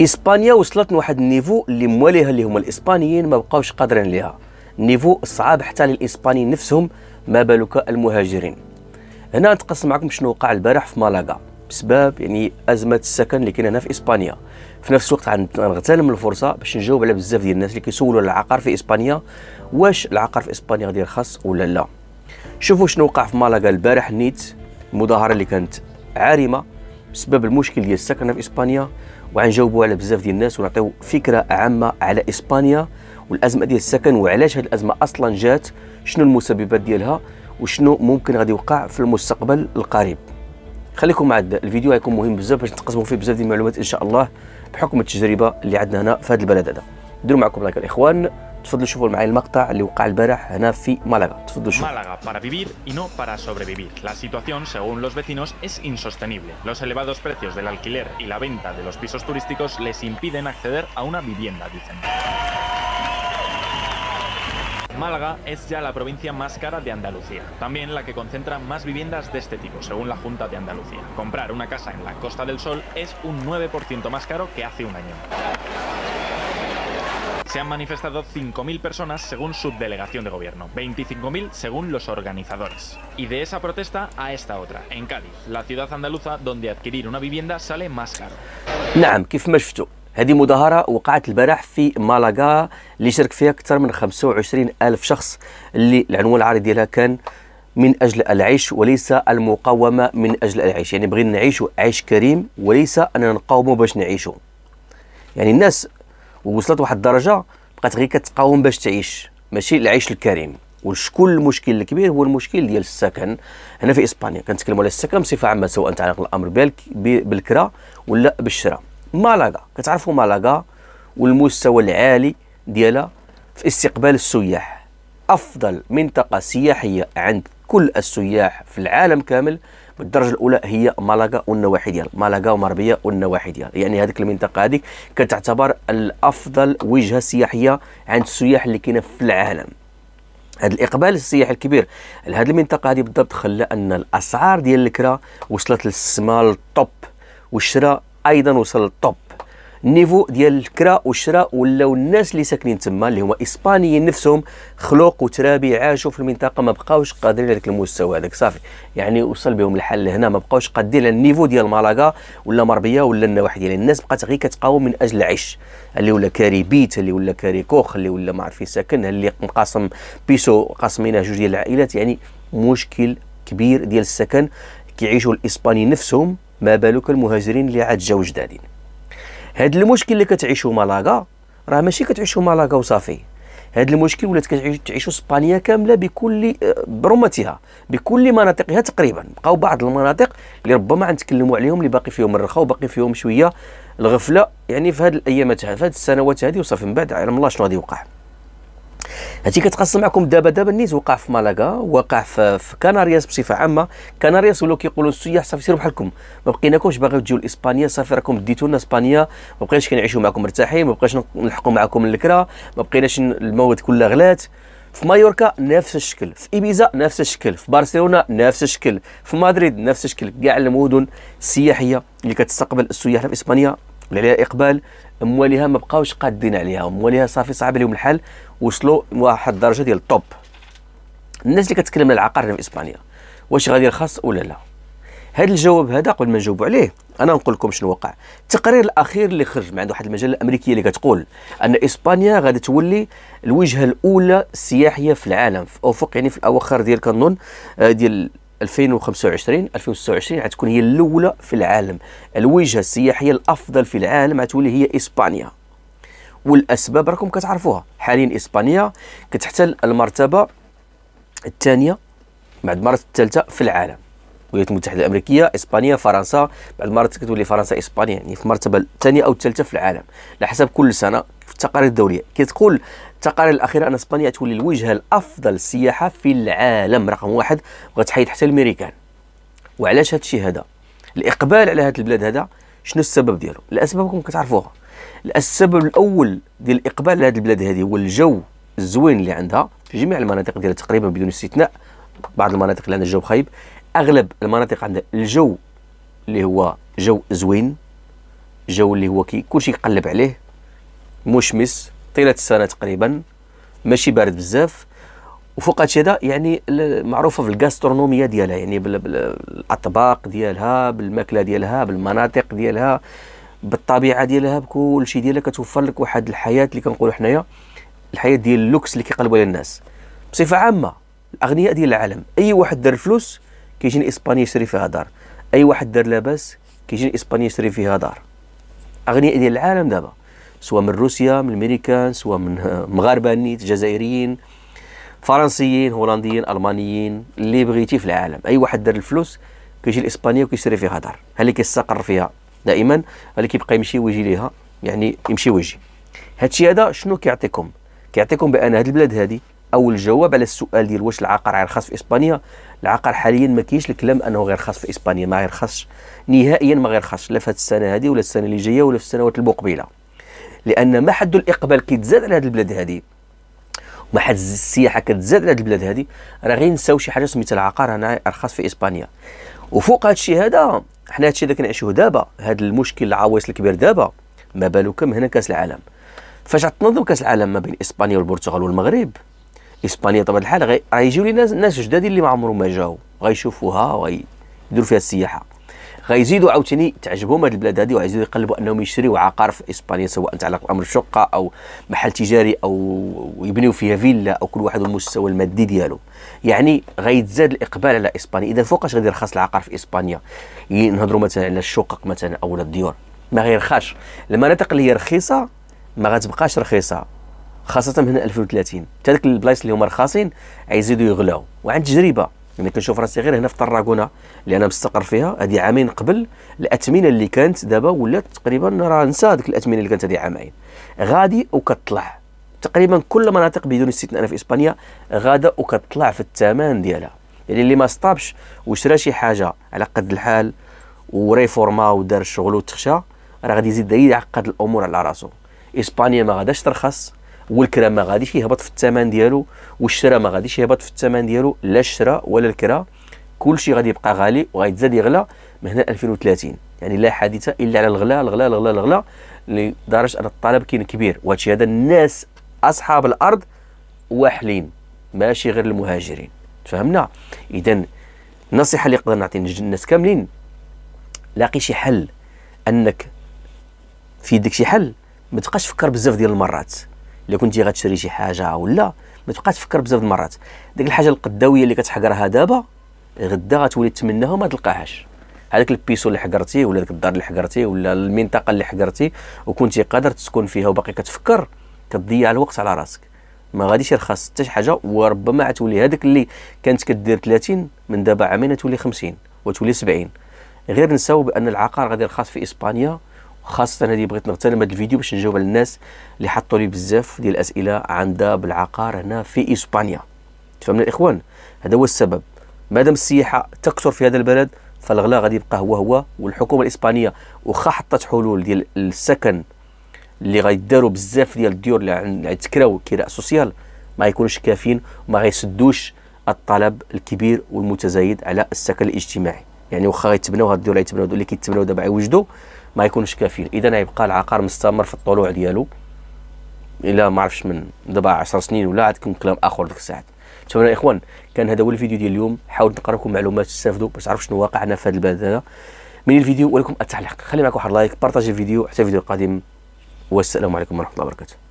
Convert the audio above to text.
اسبانيا وصلت لواحد النيفو اللي مواليها اللي هما الاسبانيين ما بقاوش قادرين ليها النيفو صعاب حتى للاسبانيين نفسهم ما بالك المهاجرين هنا نتقسم معكم شنو وقع البارح في مالاغا بسبب يعني ازمه السكن اللي كاين هنا في اسبانيا في نفس الوقت غنغتنم الفرصه باش نجاوب على بزاف ديال الناس اللي كيسولوا على العقار في اسبانيا واش العقار في اسبانيا غادي يرخص ولا لا شوفوا شنو وقع في مالاغا البارح نيت المظاهره اللي كانت عارمه بسبب المشكل ديال السكن في اسبانيا وغنجاوبوا على بزاف ديال الناس ونعطيو فكره عامه على اسبانيا والازمه ديال السكن وعلاش هذه الازمه اصلا جات شنو المسببات ديالها وشنو ممكن غادي يوقع في المستقبل القريب خليكم مع الفيديو غيكون مهم بزاف باش نتقاسموا فيه بزاف ديال المعلومات ان شاء الله بحكم التجربه اللي عندنا هنا في هذا البلد هذا ديروا معكم لايك الاخوان Málaga para vivir y no para sobrevivir la situación según los vecinos es insostenible los elevados precios del alquiler y la venta de los pisos turísticos les impiden acceder a una vivienda dicen Málaga es ya la provincia más cara de Andalucía, también la que concentra más viviendas de este tipo, según la Junta de Andalucía. Comprar una casa en la Costa del Sol es un 9% más caro que hace un año. Se han manifestado 5.000 personas según subdelegación de gobierno, 25.000 según los organizadores. Y de esa protesta a esta otra, en Cádiz, la ciudad andaluza donde adquirir una vivienda sale más caro. نعم كيف ما شفتوا هذه مظاهرة وقعت البارح في مالاغا اللي شارك فيها أكثر من 25 ألف شخص اللي العنوان العرضي ديالها كان من أجل العيش وليس المقاومة من أجل العيش يعني بغينا نعيش عيش كريم وليس أننا نقاوموا باش نعيشوا يعني الناس ووصلت واحد الدرجه بقات غير كتقاوم باش تعيش ماشي العيش الكريم وشكون المشكل الكبير هو المشكل ديال السكن هنا في اسبانيا كنتكلموا على السكن بصفه عامه سواء تعلق الامر بالكرا ولا بالشراء مالاغا كتعرفوا مالاغا والمستوى العالي ديالها في استقبال السياح افضل منطقه سياحيه عند كل السياح في العالم كامل بالدرجه الاولى هي مالاغا والنواحي ديال مالاغا ومربيه والنواحي ديال يعني هذيك المنطقه هذيك كتعتبر الافضل وجهه سياحيه عند السياح اللي كاين في العالم هذا الاقبال السياحي الكبير لهذه المنطقه هذه بالضبط خلى ان الاسعار ديال الكرا وصلت للسما للطوب والشراء ايضا وصل للطوب النيفو ديال الكرا والشراء ولاو الناس اللي ساكنين تما اللي هما اسبانيين نفسهم خلوق وترابي عاشوا في المنطقه ما بقاوش قادرين على المستوى هذاك صافي يعني وصل بهم الحل هنا ما بقاوش قادرين على النيفو ديال مالاغا ولا مربيه ولا النواحي ديال الناس بقات غير كتقاوم من اجل العيش اللي ولا كاري بيت اللي ولا كاري كوخ اللي ولا ما عرف فين ساكن اللي مقاسم بيسو قاسمينه جوج ديال العائلات يعني مشكل كبير ديال السكن كيعيشوا الاسبانيين نفسهم ما بالك المهاجرين اللي عاد جاو جدادين هاد المشكل اللي كتعيشو مالاغا راه ماشي كتعيشو مالاغا وصافي هاد المشكل ولات كتعيشو اسبانيا كامله بكل برمتها بكل مناطقها تقريبا بقاو بعض المناطق اللي ربما غنتكلموا عليهم اللي باقي فيهم الرخاء وباقي فيهم شويه الغفله يعني في هاد الايامات هاد السنوات هذه وصافي من بعد علم الله شنو غادي يوقع هادشي كتقص معكم دابا دابا النيت وقع في مالاغا وقع في, في بصفه عامه كانارياس ولاو كيقولوا السياح صافي سيروا بحالكم ما بقيناكمش باغيو تجيو لاسبانيا صافي راكم ديتونا اسبانيا ما بقيناش كنعيشوا معكم مرتاحين ما بقيناش نلحقوا معكم الكرا ما بقيناش المواد كلها غلات في مايوركا نفس الشكل في ايبيزا نفس الشكل في برشلونه نفس الشكل في مدريد نفس الشكل كاع المدن السياحيه اللي كتستقبل السياح في اسبانيا اللي عليها اقبال اموالها ما بقاوش قادين عليها اموالها صافي صعب عليهم الحال وصلوا واحد الدرجه ديال الطوب الناس اللي كتكلم على العقار في اسبانيا واش غادي يرخص ولا لا هذا الجواب هذا قبل ما نجاوبوا عليه انا نقول لكم شنو وقع التقرير الاخير اللي خرج من عند واحد المجله الامريكيه اللي كتقول ان اسبانيا غادي تولي الوجهه الاولى السياحيه في العالم في افق يعني في الاواخر ديال كنظن آه، ديال 2025 2026 غتكون هي الاولى في العالم الوجهه السياحيه الافضل في العالم غتولي هي اسبانيا والاسباب راكم كتعرفوها حاليا اسبانيا كتحتل المرتبه الثانيه بعد المره الثالثه في العالم الولايات المتحده الامريكيه اسبانيا فرنسا بعد مرات كتولي فرنسا اسبانيا يعني في المرتبه الثانيه او الثالثه في العالم على حسب كل سنه في التقارير الدوليه كتقول التقارير الاخيره ان اسبانيا تولي الوجهه الافضل سياحه في العالم رقم واحد وغتحيد حتى الميريكان وعلاش هادشي هذا الاقبال على هذا البلاد هذا شنو السبب ديالو الاسباب راكم كتعرفوها السبب الاول ديال الاقبال على هذه البلاد هذه هو الجو الزوين اللي عندها في جميع المناطق ديالها تقريبا بدون استثناء بعض المناطق اللي عندها الجو خايب اغلب المناطق عندها الجو اللي هو جو زوين جو اللي هو كي كلشي يقلب عليه مشمس طيله السنه تقريبا ماشي بارد بزاف وفوق هادشي هذا يعني معروفه في الغاسترونوميا ديالها يعني بالاطباق ديالها بالماكله ديالها بالمناطق ديالها بالطبيعه ديالها بكل شيء ديالها كتوفر لك واحد الحياه اللي كنقولوا حنايا الحياه ديال اللوكس اللي كيقلبوا عليها الناس بصفه عامه الاغنياء ديال العالم اي واحد دار الفلوس كيجي لاسبانيا يشري فيها دار اي واحد دار لاباس كيجي لاسبانيا يشري فيها دار اغنياء ديال العالم دابا سواء من روسيا من الامريكان سواء من مغاربه نيت جزائريين فرنسيين هولنديين المانيين اللي بغيتي في العالم اي واحد دار الفلوس كيجي لاسبانيا وكيشري فيها دار هل كيستقر فيها دائما اللي كيبقى يمشي ويجي ليها يعني يمشي ويجي هادشي هذا شنو كيعطيكم كيعطيكم بان هاد البلاد هادي او الجواب على السؤال ديال واش العقار غير خاص في اسبانيا العقار حاليا ما كاينش الكلام انه غير خاص في اسبانيا ما غير خاصش نهائيا ما غير خاصش لا في هاد السنه هادي ولا السنه اللي جايه ولا في السنوات المقبله لان ما حد الاقبال كيتزاد على هاد البلاد هادي وما حد السياحه كتزاد على هاد البلاد هادي راه غير نساو شي حاجه سميتها العقار هنا ارخص في اسبانيا وفوق هادشي هذا حنا هادشي اللي كنعيشوه دابا هاد المشكل العويص الكبير دابا ما بالك من هنا كاس العالم فاش غتنظم كاس العالم ما بين اسبانيا والبرتغال والمغرب اسبانيا طبعا الحال غيجيو لي ناس جداد اللي ما عمرهم ما جاو غيشوفوها وغيديروا فيها السياحه غيزيدوا عاوتاني تعجبهم هذه البلاد هذه وغيزيدوا يقلبوا انهم يشريوا عقار في اسبانيا سواء تعلق بامر الشقه او محل تجاري او يبنيوا فيها فيلا او كل واحد والمستوى المادي ديالو يعني غيتزاد الاقبال على اسبانيا اذا فوقاش غادي يرخص العقار في اسبانيا نهضروا مثلا على الشقق مثلا او الديور ما غيرخاش المناطق اللي هي رخيصه ما غتبقاش رخيصه خاصه من 2030 حتى البلايص اللي هما رخاصين غيزيدوا يغلاو وعن تجربه يعني كنشوف راسي غير هنا في طراكونه اللي انا مستقر فيها هذه عامين قبل الاثمنه اللي كانت دابا ولات تقريبا راه نسى ديك الاثمنه اللي كانت هذه عامين غادي وكتطلع تقريبا كل المناطق بدون استثناء في اسبانيا غادا وكتطلع في الثمن ديالها يعني اللي ما صطابش وشرا شي حاجه على قد الحال وريفورما ودار الشغل وتخشى راه غادي يزيد يعقد الامور على راسو اسبانيا ما غاداش ترخص والكرا ما غاديش يهبط في الثمن ديالو والشراء ما غاديش يهبط في الثمن ديالو لا الشراء ولا الكرا كلشي غادي يبقى غالي وغيتزاد يغلى من هنا 2030 يعني لا حديث الا على الغلاء الغلاء الغلاء الغلاء لدرجه ان الطلب كاين كبير وهادشي هذا الناس اصحاب الارض واحلين ماشي غير المهاجرين تفهمنا اذا النصيحه اللي نقدر نعطي للناس كاملين لاقي شي حل انك في يدك شي حل ما تبقاش تفكر بزاف ديال المرات الا كنتي غتشري شي حاجه ولا ما تبقى تفكر بزاف المرات ديك الحاجه القداويه اللي كتحقرها دابا غدا غتولي تمناها وما تلقاهاش هذاك البيسو اللي حقرتي ولا ديك الدار اللي حقرتي ولا المنطقه اللي حقرتي وكنتي قادر تسكن فيها وباقي كتفكر كتضيع الوقت على راسك ما غاديش يرخص حتى شي حاجه وربما عتولي هذاك اللي كانت كدير 30 من دابا عامين تولي 50 وتولي 70 غير نساو بان العقار غادي يرخص في اسبانيا خاصه هذه بغيت نغتنم هذا الفيديو باش نجاوب على الناس اللي حطوا لي بزاف ديال الاسئله عندها بالعقار هنا في اسبانيا تفهمنا الاخوان هذا هو السبب مادام السياحه تكثر في هذا البلد فالغلاء غادي يبقى هو هو والحكومه الاسبانيه واخا حطت حلول ديال السكن اللي غيداروا بزاف ديال الديور اللي عند تكراو كراء سوسيال ما يكونوش كافيين وما غيسدوش الطلب الكبير والمتزايد على السكن الاجتماعي يعني واخا غيتبناو هاد الديور غيتبناو اللي كيتبناو دابا يوجدوا ما يكونش كافيين اذا هيبقى العقار مستمر في الطلوع ديالو الى ما عرفش من دابا 10 سنين ولا عاد يكون كلام اخر ديك الساعه تمام يا اخوان كان هذا هو الفيديو ديال اليوم حاول نقرا لكم معلومات تستافدوا باش تعرفوا شنو واقعنا في هذا البلد هذا من الفيديو ولكم التعليق خلي معك واحد لايك بارطاجي الفيديو حتى الفيديو القادم والسلام عليكم ورحمه الله وبركاته